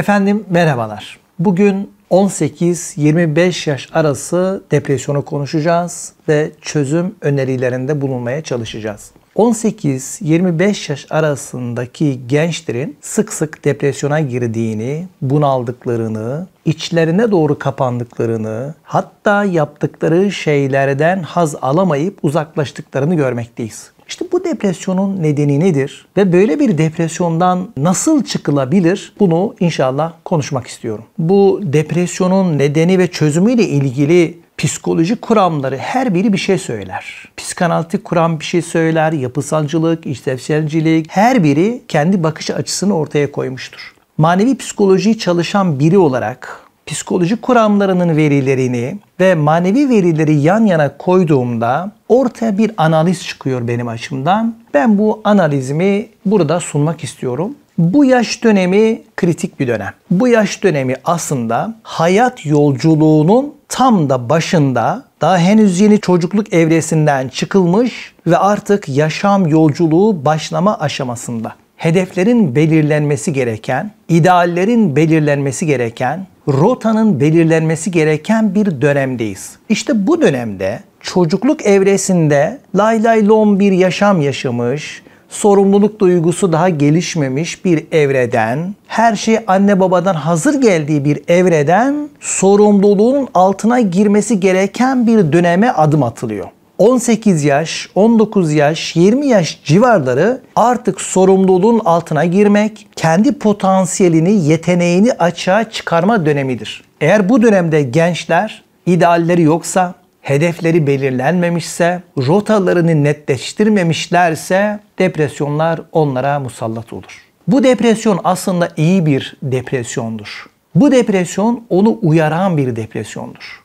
Efendim merhabalar. Bugün 18-25 yaş arası depresyonu konuşacağız ve çözüm önerilerinde bulunmaya çalışacağız. 18-25 yaş arasındaki gençlerin sık sık depresyona girdiğini, bunaldıklarını, içlerine doğru kapandıklarını, hatta yaptıkları şeylerden haz alamayıp uzaklaştıklarını görmekteyiz. İşte bu depresyonun nedeni nedir ve böyle bir depresyondan nasıl çıkılabilir bunu inşallah konuşmak istiyorum. Bu depresyonun nedeni ve çözümüyle ilgili psikoloji kuramları her biri bir şey söyler. Psikanalitik kuram bir şey söyler, yapısalcılık, işlevselcilik her biri kendi bakış açısını ortaya koymuştur. Manevi psikolojiyi çalışan biri olarak psikolojik kuramlarının verilerini ve manevi verileri yan yana koyduğumda ortaya bir analiz çıkıyor benim açımdan. Ben bu analizimi burada sunmak istiyorum. Bu yaş dönemi kritik bir dönem. Bu yaş dönemi aslında hayat yolculuğunun tam da başında daha henüz yeni çocukluk evresinden çıkılmış ve artık yaşam yolculuğu başlama aşamasında hedeflerin belirlenmesi gereken, ideallerin belirlenmesi gereken, rotanın belirlenmesi gereken bir dönemdeyiz. İşte bu dönemde çocukluk evresinde lay lay lom bir yaşam yaşamış, sorumluluk duygusu daha gelişmemiş bir evreden, her şey anne babadan hazır geldiği bir evreden sorumluluğun altına girmesi gereken bir döneme adım atılıyor. 18 yaş, 19 yaş, 20 yaş civarları artık sorumluluğun altına girmek, kendi potansiyelini, yeteneğini açığa çıkarma dönemidir. Eğer bu dönemde gençler idealleri yoksa, hedefleri belirlenmemişse, rotalarını netleştirmemişlerse depresyonlar onlara musallat olur. Bu depresyon aslında iyi bir depresyondur. Bu depresyon onu uyaran bir depresyondur.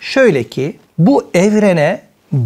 Şöyle ki bu evrene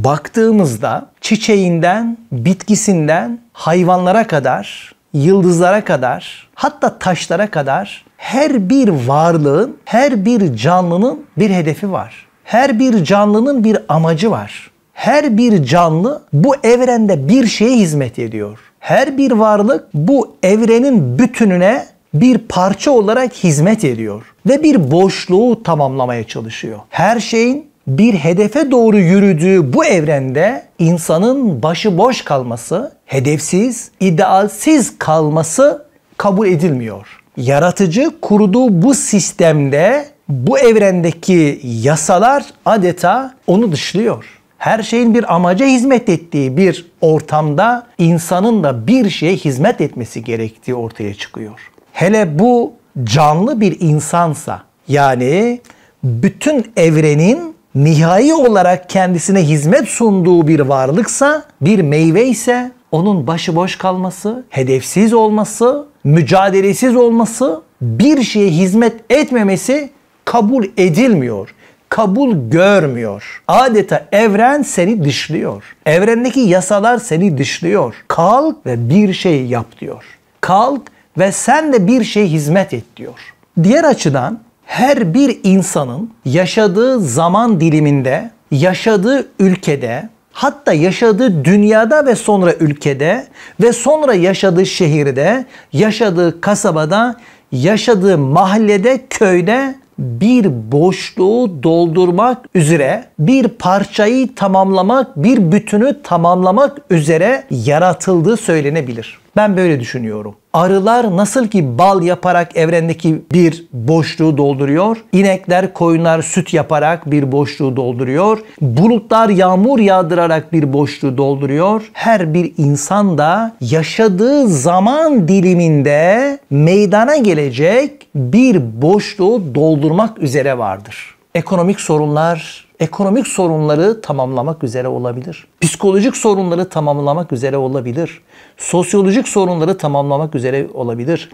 baktığımızda çiçeğinden, bitkisinden, hayvanlara kadar, yıldızlara kadar, hatta taşlara kadar her bir varlığın, her bir canlının bir hedefi var. Her bir canlının bir amacı var. Her bir canlı bu evrende bir şeye hizmet ediyor. Her bir varlık bu evrenin bütününe bir parça olarak hizmet ediyor ve bir boşluğu tamamlamaya çalışıyor. Her şeyin bir hedefe doğru yürüdüğü bu evrende insanın başı boş kalması, hedefsiz, idealsiz kalması kabul edilmiyor. Yaratıcı kurduğu bu sistemde bu evrendeki yasalar adeta onu dışlıyor her şeyin bir amaca hizmet ettiği bir ortamda insanın da bir şeye hizmet etmesi gerektiği ortaya çıkıyor. Hele bu canlı bir insansa yani bütün evrenin nihai olarak kendisine hizmet sunduğu bir varlıksa, bir meyve ise onun başıboş kalması, hedefsiz olması, mücadelesiz olması, bir şeye hizmet etmemesi kabul edilmiyor kabul görmüyor. Adeta evren seni dışlıyor. Evrendeki yasalar seni dışlıyor. Kalk ve bir şey yap diyor. Kalk ve sen de bir şey hizmet et diyor. Diğer açıdan her bir insanın yaşadığı zaman diliminde, yaşadığı ülkede, hatta yaşadığı dünyada ve sonra ülkede ve sonra yaşadığı şehirde, yaşadığı kasabada, yaşadığı mahallede, köyde bir boşluğu doldurmak üzere, bir parçayı tamamlamak, bir bütünü tamamlamak üzere yaratıldığı söylenebilir. Ben böyle düşünüyorum. Arılar nasıl ki bal yaparak evrendeki bir boşluğu dolduruyor, inekler, koyunlar süt yaparak bir boşluğu dolduruyor, bulutlar yağmur yağdırarak bir boşluğu dolduruyor. Her bir insan da yaşadığı zaman diliminde meydana gelecek bir boşluğu doldurmak üzere vardır ekonomik sorunlar, ekonomik sorunları tamamlamak üzere olabilir. Psikolojik sorunları tamamlamak üzere olabilir. Sosyolojik sorunları tamamlamak üzere olabilir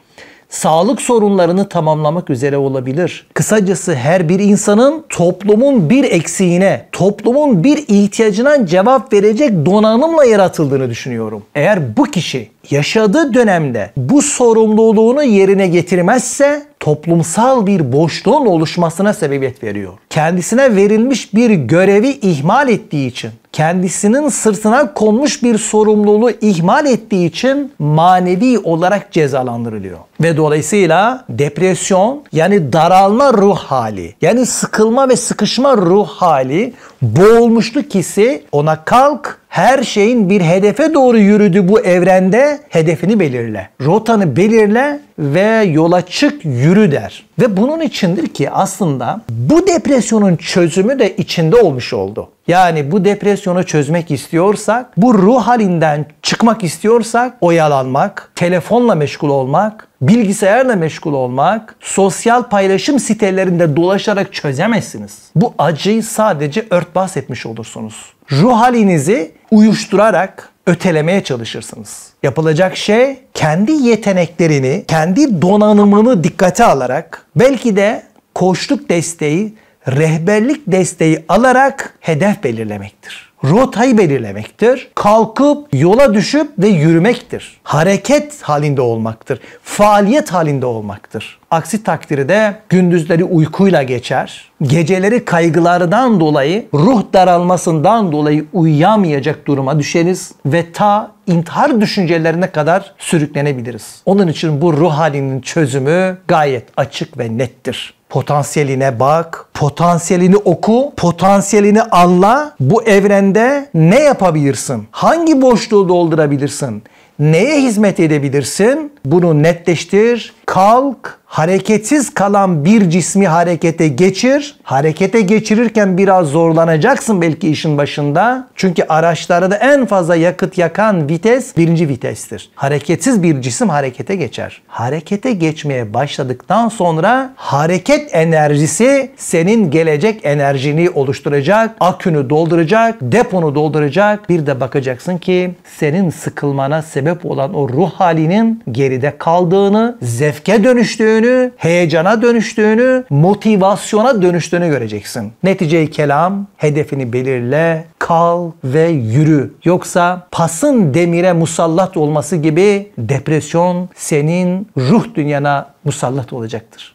sağlık sorunlarını tamamlamak üzere olabilir. Kısacası her bir insanın toplumun bir eksiğine, toplumun bir ihtiyacına cevap verecek donanımla yaratıldığını düşünüyorum. Eğer bu kişi yaşadığı dönemde bu sorumluluğunu yerine getirmezse toplumsal bir boşluğun oluşmasına sebebiyet veriyor. Kendisine verilmiş bir görevi ihmal ettiği için kendisinin sırtına konmuş bir sorumluluğu ihmal ettiği için manevi olarak cezalandırılıyor. Ve dolayısıyla depresyon yani daralma ruh hali yani sıkılma ve sıkışma ruh hali boğulmuşluk hissi ona kalk her şeyin bir hedefe doğru yürüdü bu evrende hedefini belirle. Rotanı belirle ve yola çık yürü der. Ve bunun içindir ki aslında bu depresyonun çözümü de içinde olmuş oldu. Yani bu depresyonu çözmek istiyorsak, bu ruh halinden çıkmak istiyorsak oyalanmak, telefonla meşgul olmak, bilgisayarla meşgul olmak, sosyal paylaşım sitelerinde dolaşarak çözemezsiniz. Bu acıyı sadece örtbas etmiş olursunuz. Ruh halinizi uyuşturarak ötelemeye çalışırsınız. Yapılacak şey kendi yeteneklerini, kendi donanımını dikkate alarak belki de koçluk desteği, rehberlik desteği alarak hedef belirlemektir rotayı belirlemektir. Kalkıp yola düşüp ve yürümektir. Hareket halinde olmaktır. Faaliyet halinde olmaktır. Aksi takdirde gündüzleri uykuyla geçer. Geceleri kaygılardan dolayı, ruh daralmasından dolayı uyuyamayacak duruma düşeriz ve ta intihar düşüncelerine kadar sürüklenebiliriz. Onun için bu ruh halinin çözümü gayet açık ve nettir. Potansiyeline bak, potansiyelini oku, potansiyelini alla. Bu evrende ne yapabilirsin? Hangi boşluğu doldurabilirsin? Neye hizmet edebilirsin? Bunu netleştir. Kalk, hareketsiz kalan bir cismi harekete geçir. Harekete geçirirken biraz zorlanacaksın belki işin başında. Çünkü araçlarda en fazla yakıt yakan vites birinci vitestir. Hareketsiz bir cisim harekete geçer. Harekete geçmeye başladıktan sonra hareket enerjisi senin gelecek enerjini oluşturacak, akünü dolduracak, deponu dolduracak. Bir de bakacaksın ki senin sıkılmana sebep olan o ruh halinin geri geride kaldığını, zevke dönüştüğünü, heyecana dönüştüğünü, motivasyona dönüştüğünü göreceksin. Netice-i kelam hedefini belirle, kal ve yürü. Yoksa pasın demire musallat olması gibi depresyon senin ruh dünyana musallat olacaktır.